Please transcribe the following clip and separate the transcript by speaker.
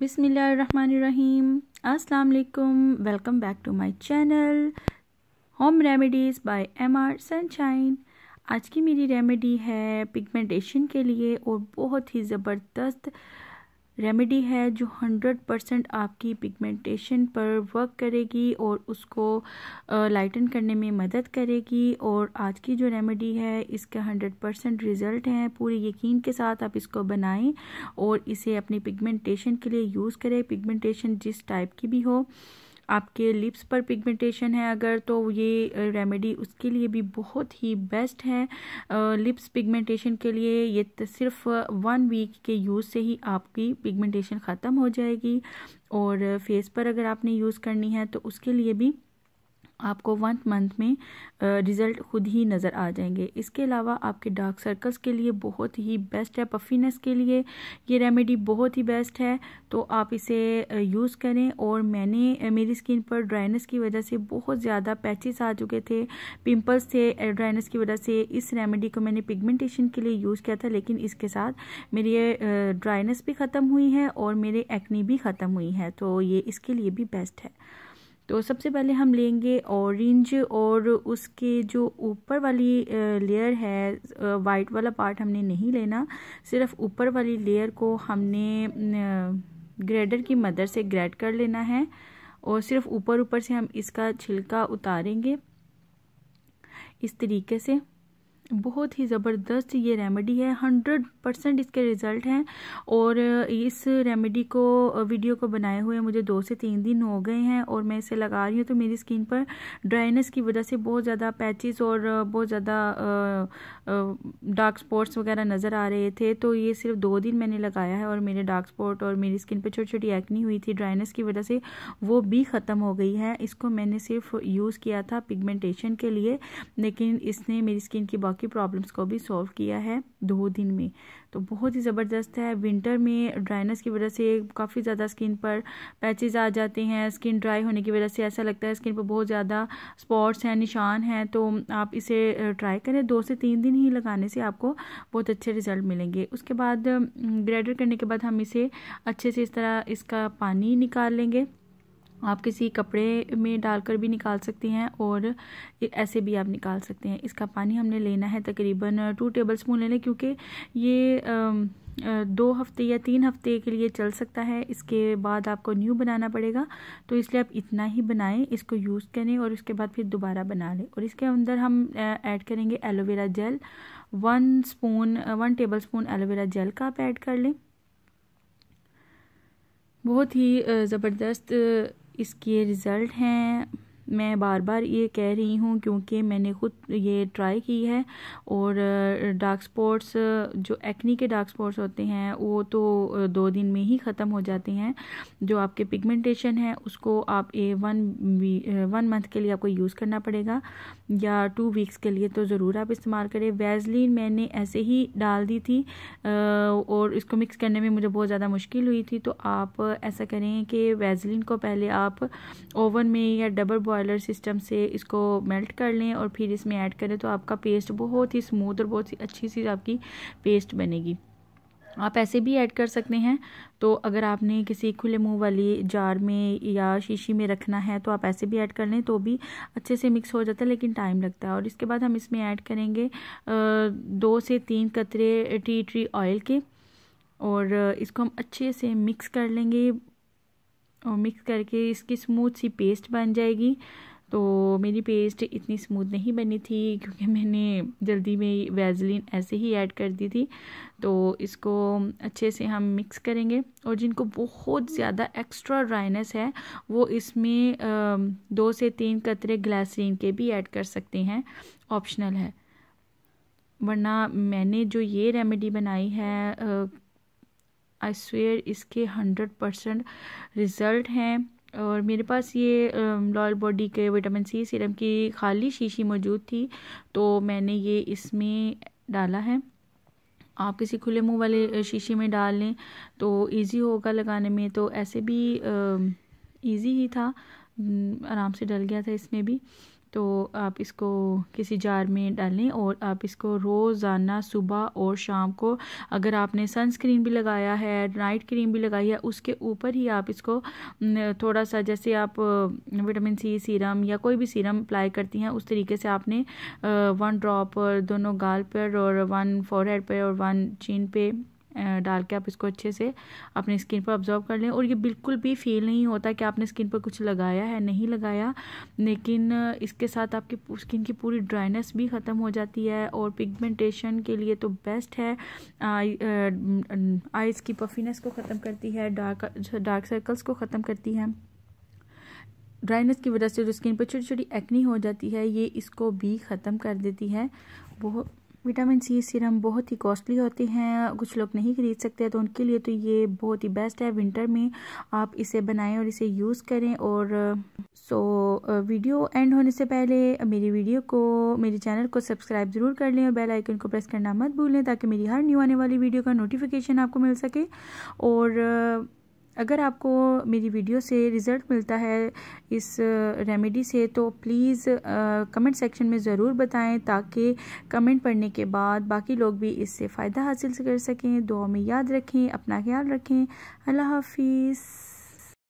Speaker 1: बिसमीम अस्सलाम welcome back to my channel home remedies by M R Sunshine आज की मेरी रेमेडी है पिगमेंटेशन के लिए और बहुत ही ज़बरदस्त रेमेडी है जो 100 परसेंट आपकी पिगमेंटेशन पर वर्क करेगी और उसको लाइटन करने में मदद करेगी और आज की जो रेमेडी है इसका 100 परसेंट रिज़ल्ट है पूरे यकीन के साथ आप इसको बनाएं और इसे अपनी पिगमेंटेशन के लिए यूज़ करें पिगमेंटेशन जिस टाइप की भी हो आपके लिप्स पर पिगमेंटेशन है अगर तो ये रेमेडी उसके लिए भी बहुत ही बेस्ट है लिप्स पिगमेंटेशन के लिए ये सिर्फ वन वीक के यूज़ से ही आपकी पिगमेंटेशन ख़त्म हो जाएगी और फेस पर अगर आपने यूज़ करनी है तो उसके लिए भी आपको वन मंथ में रिज़ल्ट खुद ही नज़र आ जाएंगे इसके अलावा आपके डार्क सर्कल्स के लिए बहुत ही बेस्ट है पफीनेस के लिए ये रेमेडी बहुत ही बेस्ट है तो आप इसे यूज़ करें और मैंने मेरी स्किन पर ड्राइनेस की वजह से बहुत ज़्यादा पैचेस आ चुके थे पिंपल्स थे ड्राइनेस की वजह से इस रेमेडी को मैंने पिगमेंटेशन के लिए यूज़ किया था लेकिन इसके साथ मेरी ड्राइनेस भी ख़त्म हुई है और मेरे एक्नी भी ख़त्म हुई है तो ये इसके लिए भी बेस्ट है तो सबसे पहले हम लेंगे ऑरेंज और उसके जो ऊपर वाली लेयर है वाइट वाला पार्ट हमने नहीं लेना सिर्फ ऊपर वाली लेयर को हमने ग्रेडर की मदद से ग्रेड कर लेना है और सिर्फ ऊपर ऊपर से हम इसका छिलका उतारेंगे इस तरीके से बहुत ही ज़बरदस्त ये रेमेडी है हंड्रेड परसेंट इसके रिज़ल्ट हैं और इस रेमेडी को वीडियो को बनाए हुए मुझे दो से तीन दिन हो गए हैं और मैं इसे लगा रही हूँ तो मेरी स्किन पर ड्राइनेस की वजह से बहुत ज़्यादा पैचेस और बहुत ज़्यादा डार्क स्पॉट्स वगैरह नज़र आ रहे थे तो ये सिर्फ दो दिन मैंने लगाया है और मेरे डार्क स्पॉट और मेरी स्किन पर छोटी छोटी एक्नी हुई थी ड्राइनेस की वजह से वो भी ख़त्म हो गई है इसको मैंने सिर्फ यूज़ किया था पिगमेंटेशन के लिए लेकिन इसने मेरी स्किन की की प्रॉब्लम्स को भी सॉल्व किया है दो दिन में तो बहुत ही ज़बरदस्त है विंटर में ड्राइनेस की वजह से काफ़ी ज़्यादा स्किन पर पैचेज आ जाते हैं स्किन ड्राई होने की वजह से ऐसा लगता है स्किन पर बहुत ज़्यादा स्पॉट्स हैं निशान हैं तो आप इसे ट्राई करें दो से तीन दिन ही लगाने से आपको बहुत अच्छे रिजल्ट मिलेंगे उसके बाद ग्रेडर करने के बाद हम इसे अच्छे से इस तरह इसका पानी निकाल लेंगे आप किसी कपड़े में डालकर भी निकाल सकते हैं और ऐसे भी आप निकाल सकते हैं इसका पानी हमने लेना है तकरीबन टू टेबल स्पून लेने क्योंकि ये दो हफ्ते या तीन हफ्ते के लिए चल सकता है इसके बाद आपको न्यू बनाना पड़ेगा तो इसलिए आप इतना ही बनाएं इसको यूज़ करें और उसके बाद फिर दोबारा बना लें और इसके अंदर हम ऐड करेंगे aloe vera gel one spoon one tablespoon aloe vera gel का आप ऐड कर लें बहुत ही ज़बरदस्त इसके रिज़ल्ट हैं मैं बार बार ये कह रही हूँ क्योंकि मैंने खुद ये ट्राई की है और डार्क स्पॉट्स जो एक्नी के डार्क स्पॉट्स होते हैं वो तो दो दिन में ही ख़त्म हो जाते हैं जो आपके पिगमेंटेशन है उसको आप ए वन वन मंथ के लिए आपको यूज़ करना पड़ेगा या टू वीक्स के लिए तो ज़रूर आप इस्तेमाल करें वैजलिन मैंने ऐसे ही डाल दी थी और इसको मिक्स करने में मुझे बहुत ज़्यादा मुश्किल हुई थी तो आप ऐसा करें कि वैजलिन को पहले आप ओवन में या डबल बॉय बॉयलर सिस्टम से इसको मेल्ट कर लें और फिर इसमें ऐड करें तो आपका पेस्ट बहुत ही स्मूथ और बहुत ही अच्छी सी आपकी पेस्ट बनेगी आप ऐसे भी ऐड कर सकते हैं तो अगर आपने किसी खुले मुंह वाली जार में या शीशी में रखना है तो आप ऐसे भी ऐड कर लें तो भी अच्छे से मिक्स हो जाता है लेकिन टाइम लगता है और इसके बाद हम इसमें ऐड करेंगे दो से तीन कतरे टी ट्री ऑयल के और इसको हम अच्छे से मिक्स कर लेंगे और मिक्स करके इसकी स्मूथ सी पेस्ट बन जाएगी तो मेरी पेस्ट इतनी स्मूथ नहीं बनी थी क्योंकि मैंने जल्दी में वैजलिन ऐसे ही ऐड कर दी थी तो इसको अच्छे से हम मिक्स करेंगे और जिनको बहुत ज़्यादा एक्स्ट्रा ड्राइनेस है वो इसमें दो से तीन कतरे ग्लासरीन के भी ऐड कर सकते हैं ऑप्शनल है वरना मैंने जो ये रेमेडी बनाई है आई स्वेयर इसके हंड्रेड परसेंट रिज़ल्ट हैं और मेरे पास ये लॉयल um, बॉडी के विटामिन सी सीरम की खाली शीशी मौजूद थी तो मैंने ये इसमें डाला है आप किसी खुले मुंह वाले शीशे में डाल लें तो इजी होगा लगाने में तो ऐसे भी इजी um, ही था आराम से डल गया था इसमें भी तो आप इसको किसी जार में डालें और आप इसको रोज़ाना सुबह और शाम को अगर आपने सनस्क्रीन भी लगाया है नाइट क्रीम भी लगाई है उसके ऊपर ही आप इसको थोड़ा सा जैसे आप विटामिन सी सीरम या कोई भी सीरम अप्लाई करती हैं उस तरीके से आपने वन ड्रॉप दोनों गाल पर और वन फोरहेड पर और वन चीन पर डाल के आप इसको अच्छे से अपने स्किन पर ऑब्जॉर्व कर लें और ये बिल्कुल भी फील नहीं होता कि आपने स्किन पर कुछ लगाया है नहीं लगाया लेकिन इसके साथ आपकी स्किन की पूरी ड्राइनेस भी ख़त्म हो जाती है और पिगमेंटेशन के लिए तो बेस्ट है आइज़ की पफीनेस को ख़त्म करती है डार्क डार्क सर्कल्स को ख़त्म करती है ड्राइनेस की वजह से जो स्किन पर छोटी छोटी एक्नी हो जाती है ये इसको भी ख़त्म कर देती है बहुत विटामिन सी सीरम बहुत ही कॉस्टली होते हैं कुछ लोग नहीं खरीद सकते हैं तो उनके लिए तो ये बहुत ही बेस्ट है विंटर में आप इसे बनाएं और इसे यूज़ करें और सो वीडियो एंड होने से पहले मेरी वीडियो को मेरे चैनल को सब्सक्राइब ज़रूर कर लें और बेल आइकन को प्रेस करना मत भूलें ताकि मेरी हर न्यू आने वाली वीडियो का नोटिफिकेशन आपको मिल सके और अगर आपको मेरी वीडियो से रिज़ल्ट मिलता है इस रेमेडी से तो प्लीज़ कमेंट सेक्शन में ज़रूर बताएं ताकि कमेंट पढ़ने के बाद बाकी लोग भी इससे फ़ायदा हासिल कर सकें दुआ में याद रखें अपना ख्याल रखें अल्लाह हाफिज़